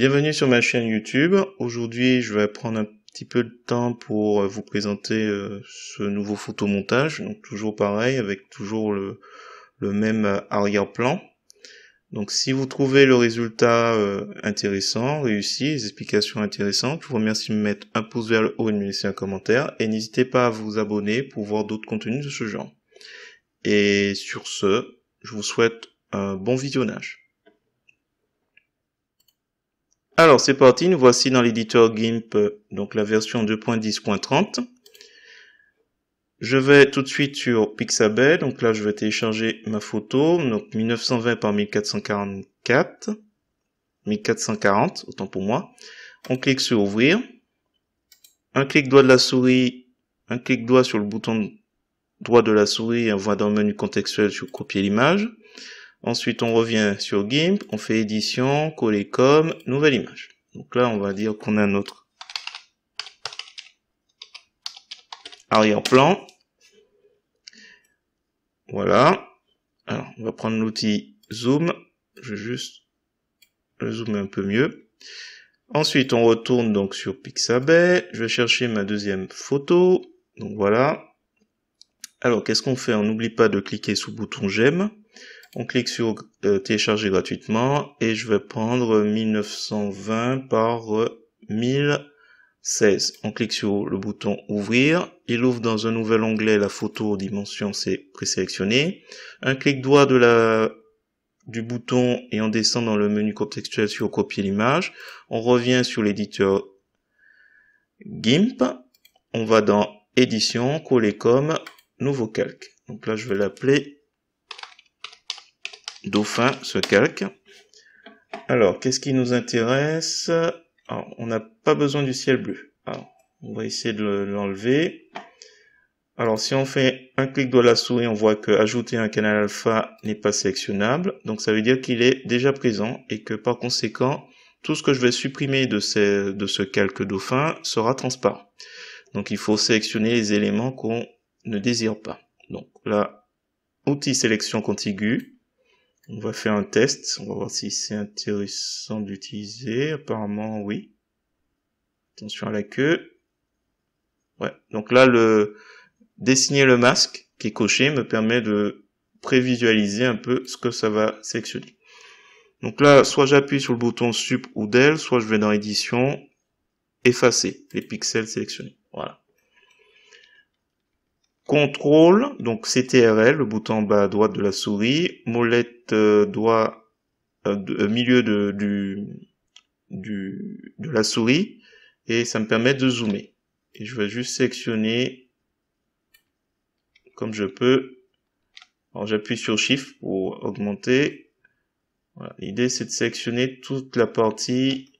Bienvenue sur ma chaîne YouTube. Aujourd'hui, je vais prendre un petit peu de temps pour euh, vous présenter euh, ce nouveau photomontage. Donc toujours pareil, avec toujours le, même euh, arrière-plan. Donc si vous trouvez le résultat intéressant, réussi, les explications intéressantes, je vous remercie de me mettre un pouce vers le haut et de me laisser un commentaire. Et n'hésitez pas à vous abonner pour voir d'autres contenus de ce genre. Et sur ce, je vous souhaite un bon visionnage. Alors c'est parti, nous voici dans l'éditeur GIMP, donc la version 2.10.30. Je vais tout de suite sur Pixabay, donc là je vais télécharger ma photo, donc 1920 par 1444, 1440, autant pour moi. On clique sur ouvrir, un clic droit de la souris, un clic doigt sur le bouton droit de la souris on voit dans le menu contextuel sur copier l'image. Ensuite, on revient sur GIMP, on fait édition, coller comme, nouvelle image. Donc là, on va dire qu'on a notre arrière-plan. Voilà. Alors, on va prendre l'outil zoom. Je vais juste le zoomer un peu mieux. Ensuite, on retourne donc sur Pixabay. Je vais chercher ma deuxième photo. Donc voilà. Alors, qu'est-ce qu'on fait On n'oublie pas de cliquer sous le bouton j'aime. On clique sur euh, télécharger gratuitement et je vais prendre 1920 par 1016. Euh, on clique sur le bouton ouvrir. Il ouvre dans un nouvel onglet la photo dimension c'est présélectionné ». Un clic droit de la du bouton et on descend dans le menu contextuel sur copier l'image. On revient sur l'éditeur GIMP. On va dans édition, coller comme, nouveau calque. Donc là, je vais l'appeler Dauphin ce calque. Alors, qu'est-ce qui nous intéresse On n'a pas besoin du ciel bleu. on va essayer de l'enlever. Alors, si on fait un clic de la souris, on voit que ajouter un canal alpha n'est pas sélectionnable. Donc, ça veut dire qu'il est déjà présent et que par conséquent, tout ce que je vais supprimer de, de ce calque dauphin sera transparent. Donc, il faut sélectionner les éléments qu'on ne désire pas. Donc là, outil sélection contiguë, on va faire un test, on va voir si c'est intéressant d'utiliser. Apparemment, oui. Attention à la queue. Ouais, donc là, le dessiner le masque qui est coché me permet de prévisualiser un peu ce que ça va sélectionner. Donc là, soit j'appuie sur le bouton Sup ou Del, soit je vais dans Édition, Effacer les pixels sélectionnés. Voilà. Contrôle, donc CTRL, le bouton bas à droite de la souris, molette euh, doigt euh, euh, milieu de, du, de la souris, et ça me permet de zoomer. Et je vais juste sectionner comme je peux. Alors j'appuie sur Shift pour augmenter. L'idée c'est de sélectionner toute la partie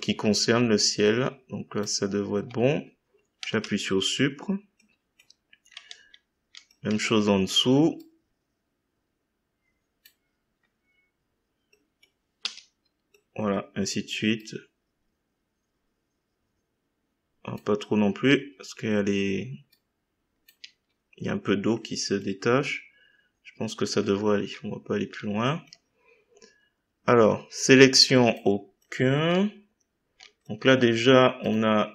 qui concerne le ciel. Donc là ça devrait être bon. J'appuie sur Supre. Même chose en dessous. Voilà, ainsi de suite. pas trop non plus, parce qu'il y a Il y a un peu d'eau qui se détache. Je pense que ça devrait aller. On va pas aller plus loin. Alors, sélection aucun. Donc là, déjà, on a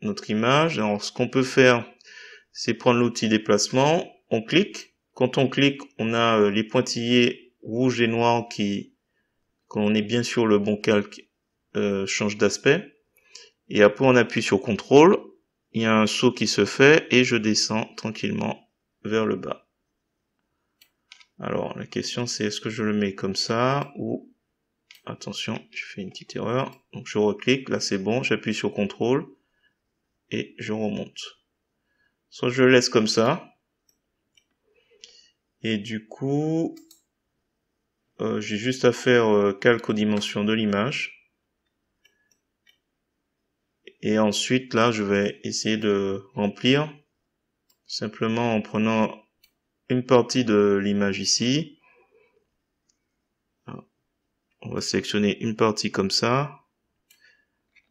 notre image. Alors, ce qu'on peut faire, c'est prendre l'outil déplacement, on clique. Quand on clique, on a euh, les pointillés rouge et noir qui, quand on est bien sur le bon calque, euh, d'aspect. Et après, on appuie sur contrôle. Il y a un saut qui se fait et je descends tranquillement vers le bas. Alors, la question c'est est-ce que je le mets comme ça ou... Attention, je fais une petite erreur. Donc, je reclique. Là, c'est bon. J'appuie sur contrôle et je remonte. Soit je le laisse comme ça. Et du coup, euh, j'ai juste à faire euh, calque aux dimensions de l'image. Et ensuite, là, je vais essayer de remplir simplement en prenant une partie de l'image ici. Ah. On va sélectionner une partie comme ça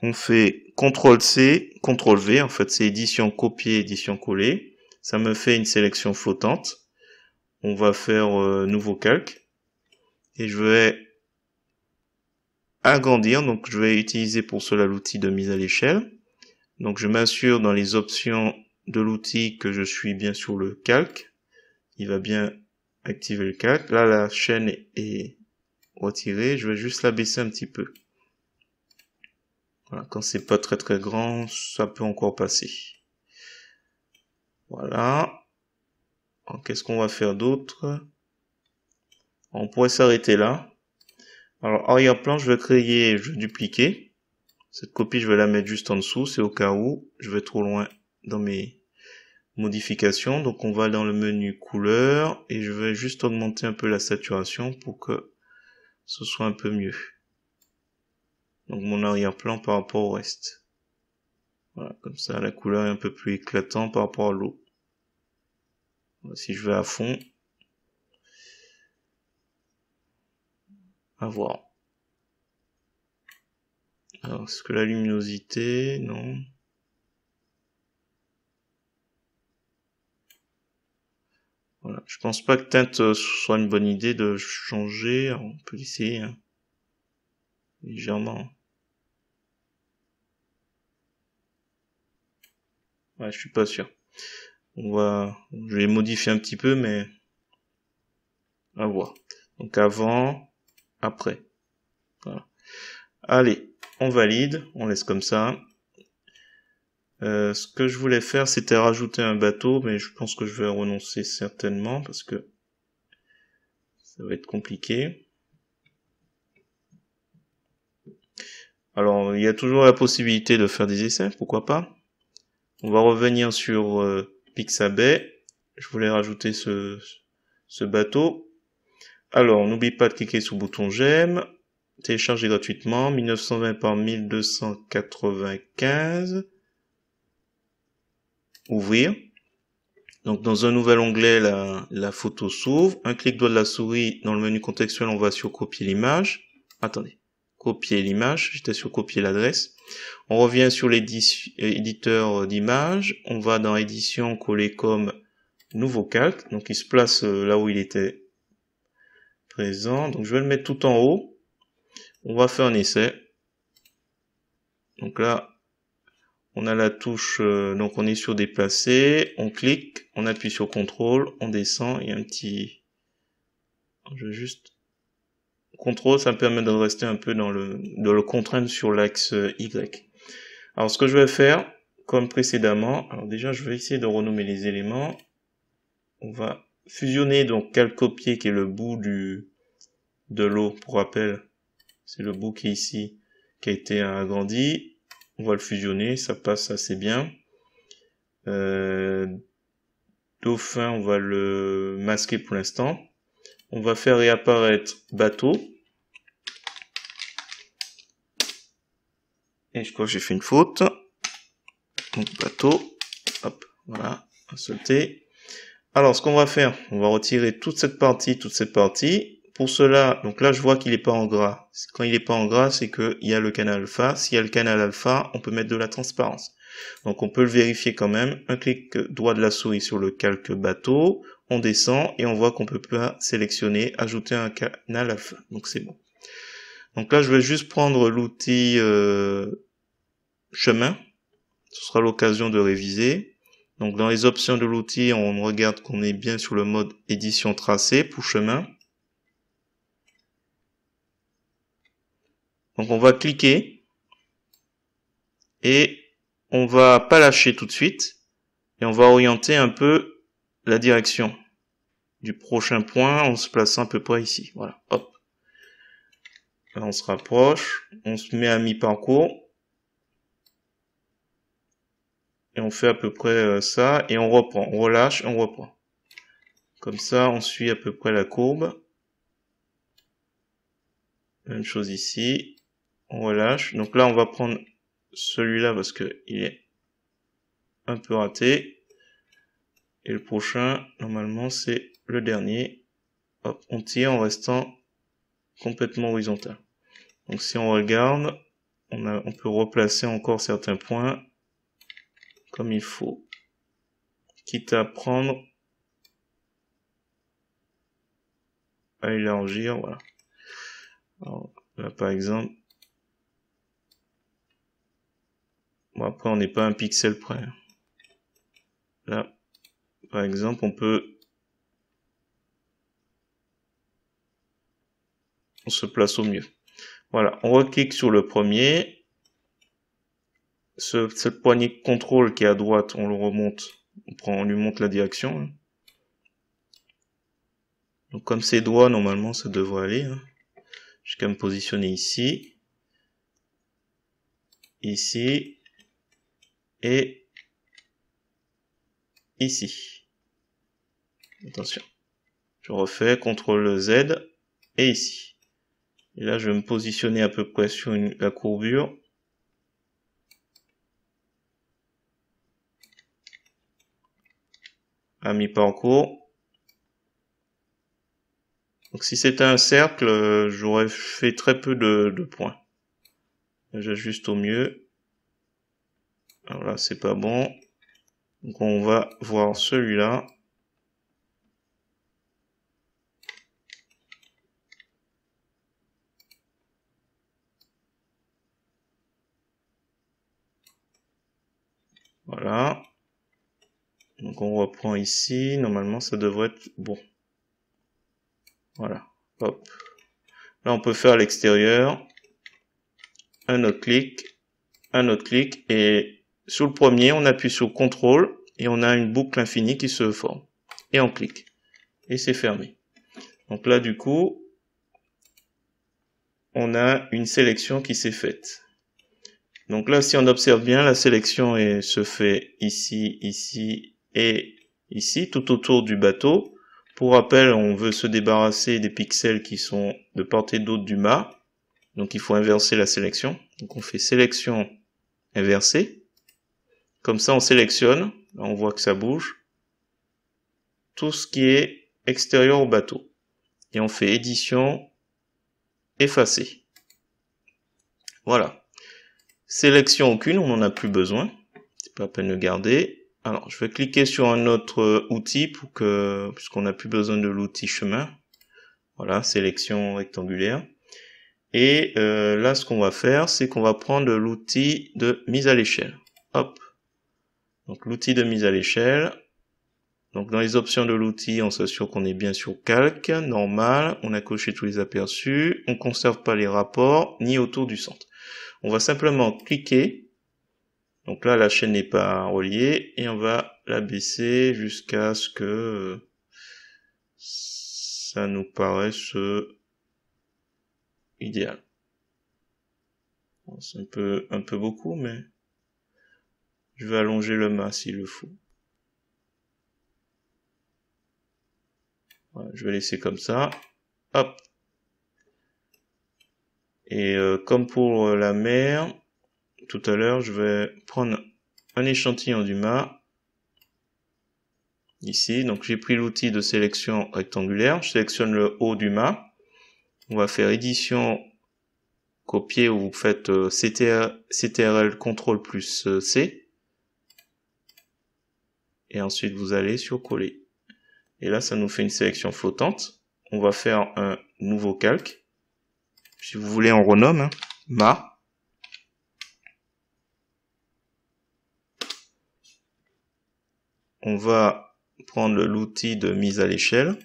on fait CTRL-C, CTRL-V, en fait c'est édition copier, édition coller, ça me fait une sélection flottante, on va faire euh, nouveau calque, et je vais agrandir, donc je vais utiliser pour cela l'outil de mise à l'échelle, donc je m'assure dans les options de l'outil que je suis bien sur le calque, il va bien activer le calque, là la chaîne est retirée, je vais juste la baisser un petit peu. Voilà, quand c'est pas très très grand, ça peut encore passer. Voilà. Qu'est-ce qu'on va faire d'autre On pourrait s'arrêter là. Alors arrière-plan, je vais créer, je vais dupliquer. Cette copie, je vais la mettre juste en dessous, c'est au cas où. Je vais trop loin dans mes modifications. Donc on va dans le menu couleur et je vais juste augmenter un peu la saturation pour que ce soit un peu mieux donc mon arrière-plan par rapport au reste. Voilà, comme ça la couleur est un peu plus éclatante par rapport à l'eau. Si je vais à fond, à voir. Alors, est-ce que la luminosité, non Voilà, je pense pas que teinte euh, soit une bonne idée de changer. on peut l'essayer hein. légèrement. Hein. Ouais, je suis pas sûr. On va, je vais modifier un petit peu, mais à voir. Donc avant, après. Allez, on valide, on laisse comme ça. Euh, ce que je voulais faire, c'était rajouter un bateau, mais je pense que je vais renoncer certainement parce que ça va être compliqué. Alors, il y a toujours la possibilité de faire des essais, pourquoi pas on va revenir sur euh, Pixabay. Je voulais rajouter ce, bateau. Alors, n'oublie pas de cliquer sur le bouton j'aime. Télécharger gratuitement 1920 par 1295. Ouvrir. Donc dans un nouvel onglet, la, la photo s'ouvre. Un clic droit de la souris dans le menu contextuel, on va sur copier l'image. Attendez copier l'image, j'étais sur copier l'adresse. On revient sur l'éditeur d'image, on va dans édition, coller comme nouveau calque, donc il se place euh, là où il était présent. Donc je vais le mettre tout en haut. On va faire un essai. Donc là, on a la touche, euh, donc on est sur déplacer, on clique, on appuie sur contrôle, on descend, il y a un petit... Je juste contrôle, ça me permet de rester un peu dans le, de le contraindre sur l'axe euh, Y. Alors, ce que je vais faire, comme précédemment, alors déjà, je vais essayer de renommer les éléments. On va fusionner donc calcopier copier qui est le bout du, de l'eau, pour rappel. C'est le bout qui est ici, qui a été agrandi. On va le fusionner, ça passe assez bien. Euh, dauphin, on va le masquer pour l'instant on va faire réapparaître bateau. Et je crois que j'ai fait une faute. Donc bateau. Hop, voilà, sauter. Alors ce qu'on va faire, on va retirer toute cette partie, toute cette partie. Pour cela, donc là je vois qu'il n'est pas en gras. Quand il n'est pas en gras, c'est qu'il y a le canal alpha. S'il y a le canal alpha, on peut mettre de la transparence. Donc on peut le vérifier quand même. Un clic droit de la souris sur le calque bateau on descend et on voit qu'on peut pas sélectionner, ajouter un canal à la fin. Donc c'est bon. Donc là, je vais juste prendre l'outil euh, chemin. Ce sera l'occasion de réviser. Donc dans les options de l'outil, on regarde qu'on est bien sur le mode édition tracé pour chemin. Donc on va cliquer et on va pas lâcher tout de suite et on va orienter un peu la direction du prochain point on se place à peu près ici. Voilà, hop. Là, on se rapproche, on se met à mi-parcours. Et on fait à peu près euh, ça, et on reprend. On relâche, on reprend. Comme ça, on suit à peu près la courbe. Même chose ici. On relâche. Donc là, on va prendre celui-là parce que il est un peu raté. Et le prochain, normalement, c'est le dernier. Hop, on tire en restant complètement horizontal. Donc si on regarde, on, a, on peut replacer encore certains points comme il faut. Quitte à prendre à élargir, voilà. Alors, là, par exemple, bon, après, on n'est pas un pixel près. Là, par exemple, on peut on se place au mieux. Voilà, on reclique sur le premier. Ce, cette poignée contrôle qui est à droite, on le remonte, on, prend, on lui montre la direction. Donc comme ses doigts, normalement, ça devrait aller. Hein. Jusqu'à me positionner ici. Ici. Et ici. Attention. Je refais, CTRL Z, et ici. Et là, je vais me positionner à peu près sur la courbure. À mi-parcours. Donc si c'était un cercle, j'aurais fait très peu de, de points. J'ajuste au mieux. Alors là, c'est pas bon. Donc on va voir celui-là. Donc on reprend ici, normalement ça devrait être bon. Voilà, hop. Là on peut faire l'extérieur, un autre clic, un autre clic, et sous le premier on appuie sur CTRL, et on a une boucle infinie qui se forme. Et on clique, et c'est fermé. Donc là du coup, on a une sélection qui s'est faite. Donc là, si on observe bien, la sélection se fait ici, ici et ici tout autour du bateau. Pour rappel, on veut se débarrasser des pixels qui sont de portée et d'autre du mât. Donc il faut inverser la sélection. Donc on fait sélection inversée. Comme ça on sélectionne. Là, on voit que ça bouge. Tout ce qui est extérieur au bateau. Et on fait édition, effacer. Voilà. Sélection aucune, on n'en a plus besoin. C'est pas à peine de garder. Alors, je vais cliquer sur un autre euh, outil pour que, puisqu'on n'a plus besoin de l'outil chemin. Voilà, sélection rectangulaire. Et euh, là, ce qu'on va faire, c'est qu'on va prendre l'outil de mise à l'échelle. Hop. Donc, l'outil de mise à l'échelle. Donc, dans les options de l'outil, on s'assure qu'on est bien sur calque, normal. On a coché tous les aperçus. On conserve pas les rapports, ni autour du centre. On va simplement cliquer donc là, la chaîne n'est pas reliée et on va la baisser jusqu'à ce que euh, ça nous paraisse euh, idéal. C'est un peu, un peu beaucoup, mais je vais allonger le mât s'il le faut. je vais laisser comme ça. Hop. Et euh, comme pour la mer, tout à l'heure, je vais prendre un échantillon du mât. Ici, donc j'ai pris l'outil de sélection rectangulaire, je sélectionne le haut du mât. On va faire édition, copier, ou vous faites euh, CTRL CTRL plus euh, C. Et ensuite, vous allez sur coller. Et là, ça nous fait une sélection flottante. On va faire un nouveau calque. Si vous voulez, on renomme, hein. mât. on va prendre l'outil de mise à l'échelle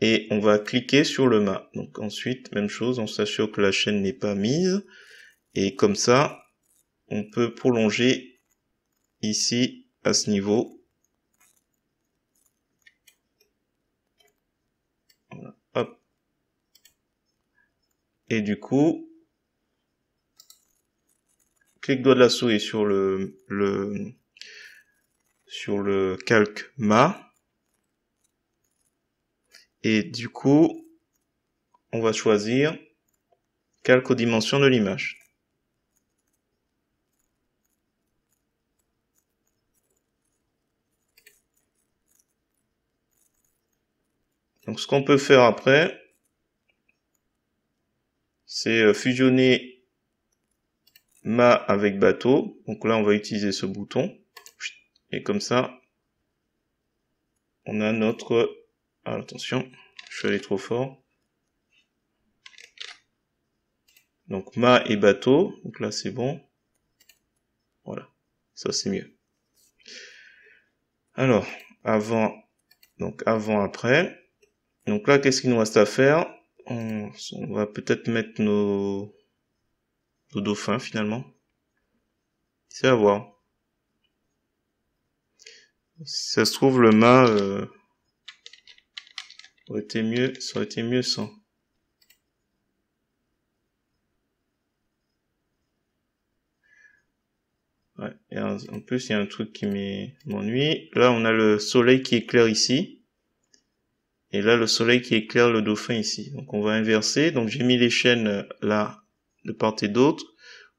et on va cliquer sur le mât. Donc ensuite, même chose, on s'assure que la chaîne n'est pas mise et comme ça, on peut prolonger ici à ce niveau. Et du coup, clique doigt de la souris sur le, le sur le calque ma. Et du coup, on va choisir calque aux dimensions de l'image. Donc ce qu'on peut faire après, c'est euh, fusionner ma avec bateau. Donc là, on va utiliser ce bouton. Et comme ça, on a notre... Ah, attention, je suis allé trop fort. Donc ma et bateau. Donc là, c'est bon. Voilà, ça c'est mieux. Alors, avant, donc avant, après. Donc là, qu'est-ce qu'il nous reste à faire on, on, va peut-être mettre nos, nos dauphins finalement. C'est à voir. Si ça se trouve, le mât euh, aurait été mieux, ça aurait été mieux sans. en plus, il y a un truc qui m'ennuie. Là, on a le soleil qui éclaire ici. Et là, le soleil qui éclaire le dauphin ici. Donc, on va inverser. Donc, j'ai mis les chaînes euh, là, de part et d'autre.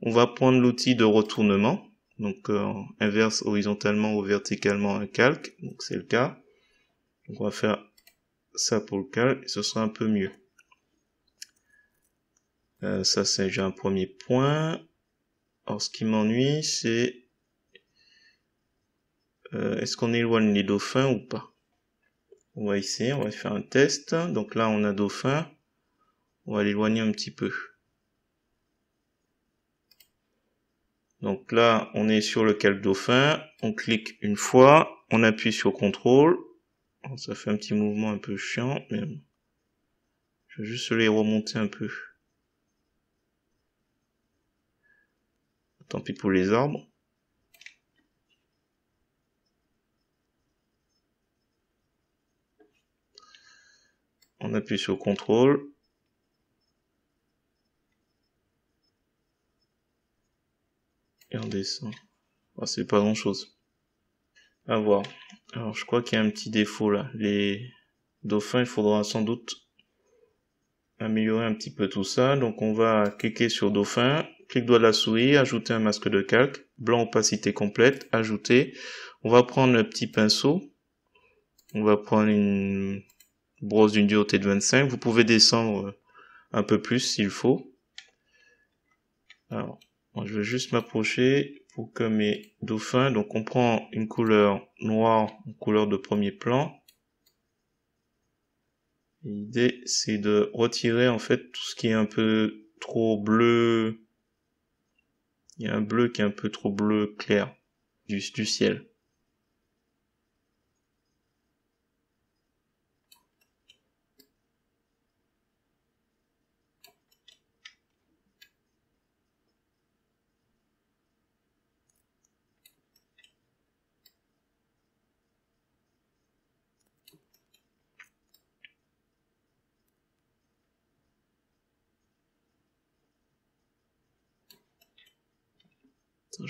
On va prendre l'outil de retournement. Donc euh, inverse horizontalement ou verticalement un calque. Donc c'est le cas. on va faire ça pour le calque. ce sera un peu mieux. Euh, ça c'est déjà un premier point. Alors ce qui m'ennuie c'est euh, est-ce qu'on éloigne les dauphins ou pas On va essayer, on va faire un test. Donc là on a dauphin. On va l'éloigner un petit peu. Donc là, on est sur le calque dauphin. On clique une fois. On appuie sur contrôle. ça fait un petit mouvement un peu chiant. Mais... Je vais juste les remonter un peu. Tant pis pour les arbres. On appuie sur contrôle. Et on descend. c'est pas grand chose. À voir. Alors, je crois qu'il y a un petit défaut là. Les dauphins, il faudra sans doute améliorer un petit peu tout ça. Donc, on va cliquer sur dauphin, clic doigt de la souris, ajouter un masque de calque, blanc opacité complète, ajouter. On va prendre le petit pinceau. On va prendre une brosse d'une dureté de 25. Vous pouvez descendre un peu plus s'il faut. Alors, je vais juste m'approcher pour que mes dauphins, donc on prend une couleur noire, une couleur de premier plan. L'idée, c'est de retirer en fait tout ce qui est un peu trop bleu. Il y a un bleu qui est un peu trop bleu clair du ciel.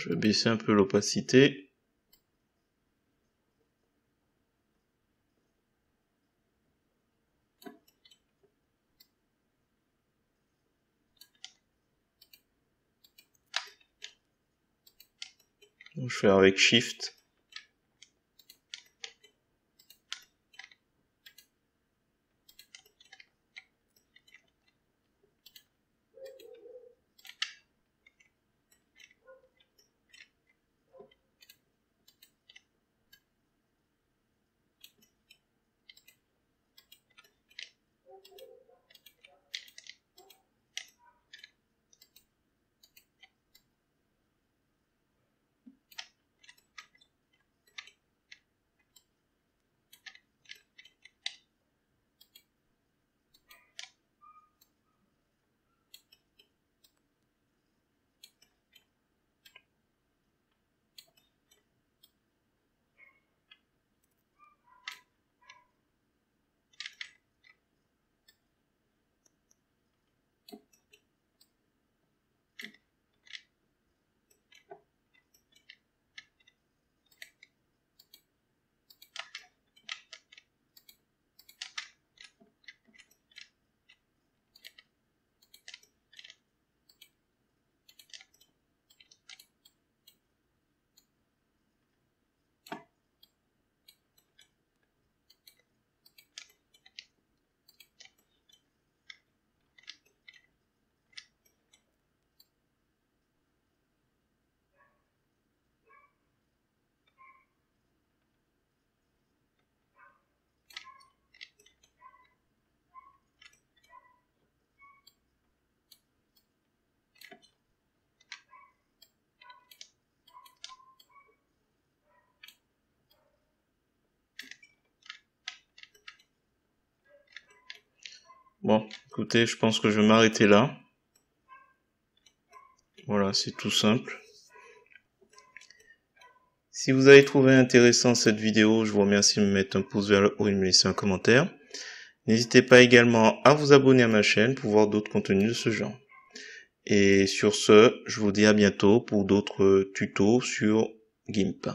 Je vais baisser un peu l'opacité. Je fais avec Shift. Bon, écoutez, je pense que je vais m'arrêter là. Voilà, c'est tout simple. Si vous avez trouvé intéressant cette vidéo, je vous remercie de me mettre un pouce vers le haut et de me laisser un commentaire. N'hésitez pas également à vous abonner à ma chaîne pour voir d'autres contenus de ce genre. Et sur ce, je vous dis à bientôt pour d'autres tutos sur GIMP.